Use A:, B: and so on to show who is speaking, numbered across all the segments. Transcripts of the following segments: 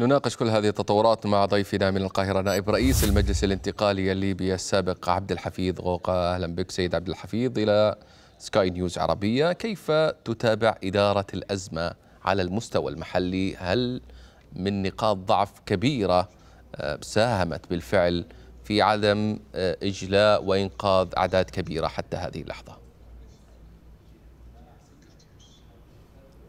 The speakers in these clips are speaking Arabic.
A: نناقش كل هذه التطورات مع ضيفنا من القاهرة نائب رئيس المجلس الانتقالي الليبي السابق عبد الحفيظ غوقة أهلا بك سيد عبد الحفيظ إلى سكاي نيوز عربية كيف تتابع إدارة الأزمة على المستوى المحلي هل من نقاط ضعف كبيرة آه، ساهمت بالفعل في عدم آه، إجلاء وإنقاذ أعداد كبيرة حتى هذه اللحظة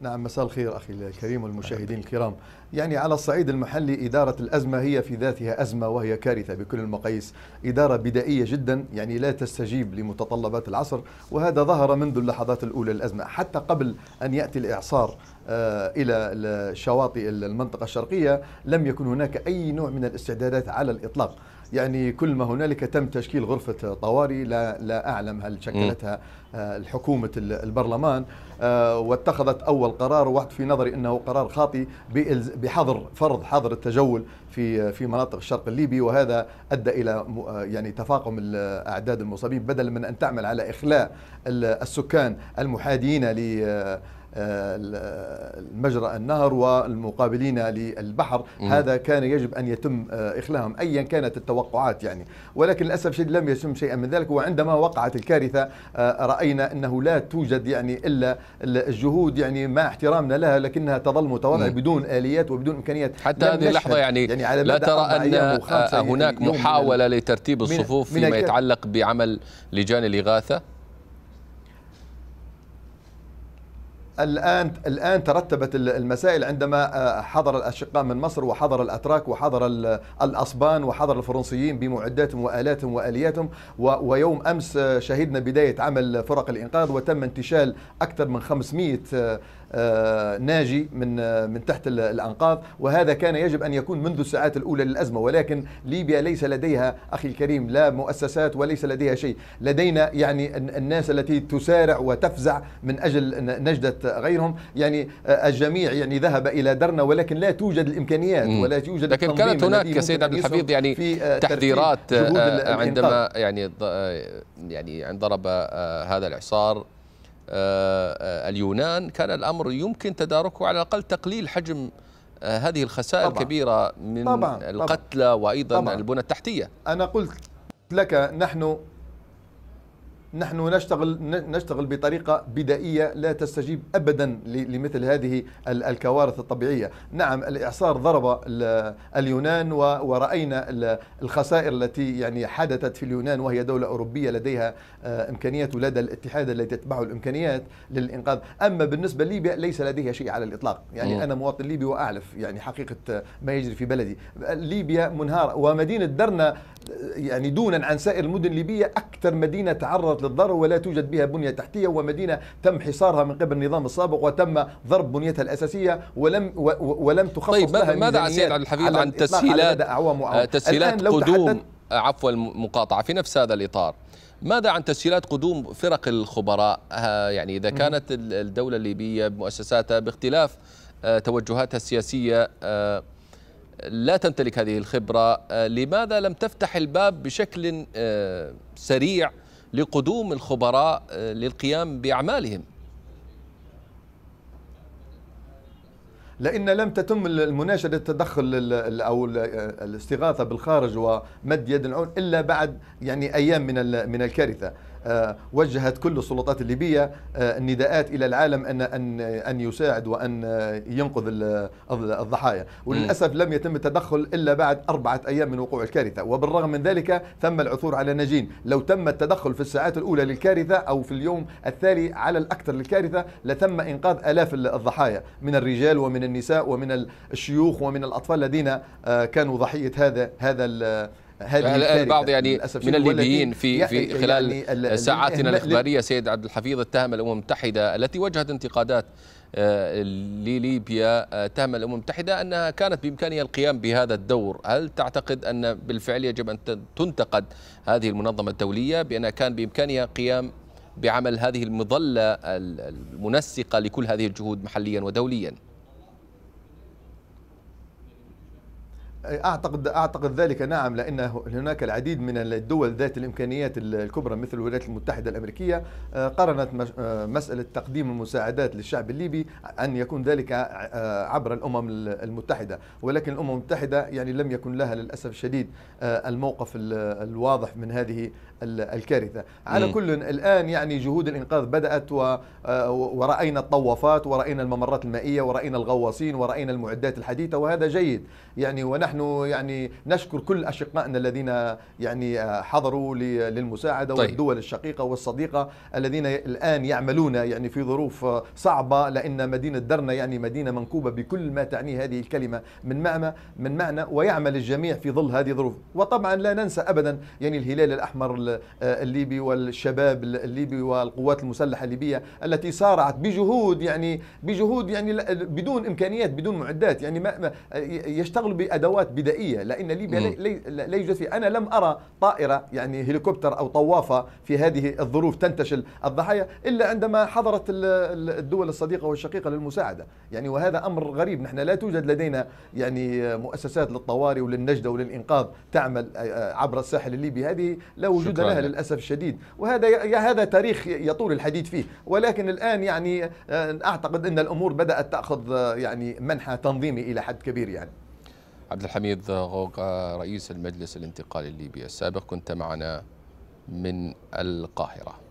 B: نعم مساء الخير أخي الكريم والمشاهدين الكرام يعني على الصعيد المحلي إدارة الأزمة هي في ذاتها أزمة وهي كارثة بكل المقاييس إدارة بدائية جدا يعني لا تستجيب لمتطلبات العصر وهذا ظهر منذ اللحظات الأولى للأزمة حتى قبل أن يأتي الإعصار آه، إلى شواطئ المنطقة الشرقية لم يكن هناك أي نوع من الاستعدادات على الإطلاق يعني كل ما هنالك تم تشكيل غرفة طوارئ لا, لا أعلم هل شكلتها آه، الحكومة البرلمان آه، واتخذت أول قرار وحد في نظري أنه قرار خاطئ بحظر فرض حظر التجول في في مناطق الشرق الليبي وهذا أدى إلى آه، يعني تفاقم أعداد المصابين بدلا من أن تعمل على إخلاء السكان المحادين ل المجرى النهر والمقابلين للبحر هذا كان يجب أن يتم آه، إخلاهم أيا كانت التوقعات يعني ولكن للأسف الشديد لم يتم شيئا من ذلك وعندما وقعت الكارثة آه، رأينا أنه لا توجد يعني إلا الجهود يعني مع احترامنا لها لكنها تظل متواضعة بدون آليات وبدون إمكانيات حتى هذه اللحظة يعني, يعني على لا ترى أن آه، هناك محاولة لترتيب الصفوف من فيما يتعلق
A: بعمل لجان الإغاثة
B: الآن الآن ترتبت المسائل عندما آه، حضر الأشقاء من مصر وحضر الأتراك وحضر الأصبان وحضر الفرنسيين بمعداتهم وآلاتهم وآلياتهم ويوم أمس آه، شهدنا بداية عمل فرق الإنقاذ وتم انتشال أكثر من 500 آه، ناجي من آه، من تحت الانقاض وهذا كان يجب ان يكون منذ الساعات الاولى للازمه ولكن ليبيا ليس لديها اخي الكريم لا مؤسسات وليس لديها شيء لدينا يعني الناس التي تسارع وتفزع من اجل نجده غيرهم يعني آه، الجميع يعني ذهب الى درنا ولكن لا توجد الامكانيات ولا توجد لكن كانت هناك سيد عبد الحفيظ يعني في تحذيرات عندما
A: يعني يعني عند ضرب هذا الاعصار آه، آه، اليونان كان الأمر يمكن تداركه على الأقل تقليل حجم آه، هذه الخسائر طبعا الكبيرة من طبعا القتلى وأيضا طبعا البنى التحتية أنا قلت لك
B: نحن نحن نشتغل نشتغل بطريقه بدائيه لا تستجيب ابدا لمثل هذه الكوارث الطبيعيه، نعم الاعصار ضرب اليونان وراينا الخسائر التي يعني حدثت في اليونان وهي دوله اوروبيه لديها آه، امكانيات ولدى الاتحاد الذي تتبعه الامكانيات للانقاذ، اما بالنسبه لليبيا ليس لديها شيء على الاطلاق، يعني انا مواطن ليبي واعرف يعني حقيقه آه، ما يجري في بلدي، ليبيا منهاره ومدينه درنا يعني دونا عن سائر المدن الليبية أكثر مدينة تعرضت للضرر ولا توجد بها بنية تحتية ومدينة تم حصارها من قبل النظام السابق وتم ضرب بنيتها الأساسية ولم ولم تخصص طيب لها ماذا عن سيد عبد الحفيظ عن تسهيلات آه، تسهيلات قدوم
A: عفوا المقاطعة في نفس هذا الإطار ماذا عن تسهيلات قدوم فرق الخبراء آه، يعني إذا كانت الدولة الليبية بمؤسساتها باختلاف آه، توجهاتها السياسية لا تمتلك هذه الخبرة آه، لماذا لم تفتح الباب بشكل آه، سريع لقدوم الخبراء آه، للقيام بأعمالهم
B: لان لم تتم المناشده التدخل او الاستغاثه بالخارج ومد يد العون الا بعد يعني ايام من من الكارثه آه، وجهت كل السلطات الليبية آه، النداءات إلى العالم أن أن أن يساعد وأن ينقذ الضحايا وللأسف لم يتم التدخل إلا بعد أربعة أيام من وقوع الكارثة وبالرغم من ذلك تم العثور على نجين لو تم التدخل في الساعات الأولى للكارثة أو في اليوم التالي على الأكثر للكارثة لتم إنقاذ آلاف الضحايا من الرجال ومن النساء ومن الشيوخ ومن الأطفال الذين آه، كانوا ضحية هذا هذا هذه البعض يعني من الليبيين في في خلال يعني ساعاتنا الاخباريه
A: سيد عبد الحفيظ اتهم الامم المتحده التي وجهت انتقادات آه، لليبيا اتهم آه، الامم المتحده انها كانت بامكانها القيام بهذا الدور، هل تعتقد ان بالفعل يجب ان تنتقد هذه المنظمه الدوليه بانها كان بامكانها قيام بعمل هذه المظله المنسقه لكل هذه الجهود محليا ودوليا؟
B: اعتقد اعتقد ذلك نعم لان هناك العديد من الدول ذات الامكانيات الكبرى مثل الولايات المتحده الامريكيه آه، قرنت آه، مساله تقديم المساعدات للشعب الليبي ان يكون ذلك آه، عبر الامم المتحده ولكن الامم المتحده يعني لم يكن لها للاسف الشديد الموقف الواضح من هذه الكارثة على م. كل الآن يعني جهود الإنقاذ بدأت آه، ورأينا الطوافات ورأينا الممرات المائية ورأينا الغواصين ورأينا المعدات الحديثة وهذا جيد يعني ونحن يعني نشكر كل أشقائنا الذين يعني آه، حضروا للمساعدة طيب. والدول الشقيقة والصديقة الذين الآن يعملون يعني في ظروف صعبة لأن مدينة درنا يعني مدينة منكوبة بكل ما تعنيه هذه الكلمة من معنى من معنى ويعمل الجميع في ظل هذه الظروف وطبعا لا ننسى أبدا يعني الهلال الأحمر آه، الليبي والشباب الليبي والقوات المسلحه الليبيه التي سارعت بجهود يعني بجهود يعني بدون امكانيات بدون معدات يعني ما يشتغل بادوات بدائيه لان ليبيا لا يوجد فيها انا لم ارى طائره يعني هليكوبتر او طوافه في هذه الظروف تنتشل الضحايا الا عندما حضرت الدول الصديقه والشقيقه للمساعده يعني وهذا امر غريب نحن لا توجد لدينا يعني مؤسسات للطوارئ وللنجده وللانقاذ تعمل آه، عبر الساحل الليبي هذه لا وجود لها للاسف الشديد وهذا هذا تاريخ يطول الحديث فيه ولكن الان يعني آه، اعتقد ان الامور بدات تاخذ آه، يعني منحى تنظيمي الى حد كبير يعني
A: عبد الحميد غوغا آه، رئيس المجلس الانتقالي الليبي السابق كنت معنا من القاهره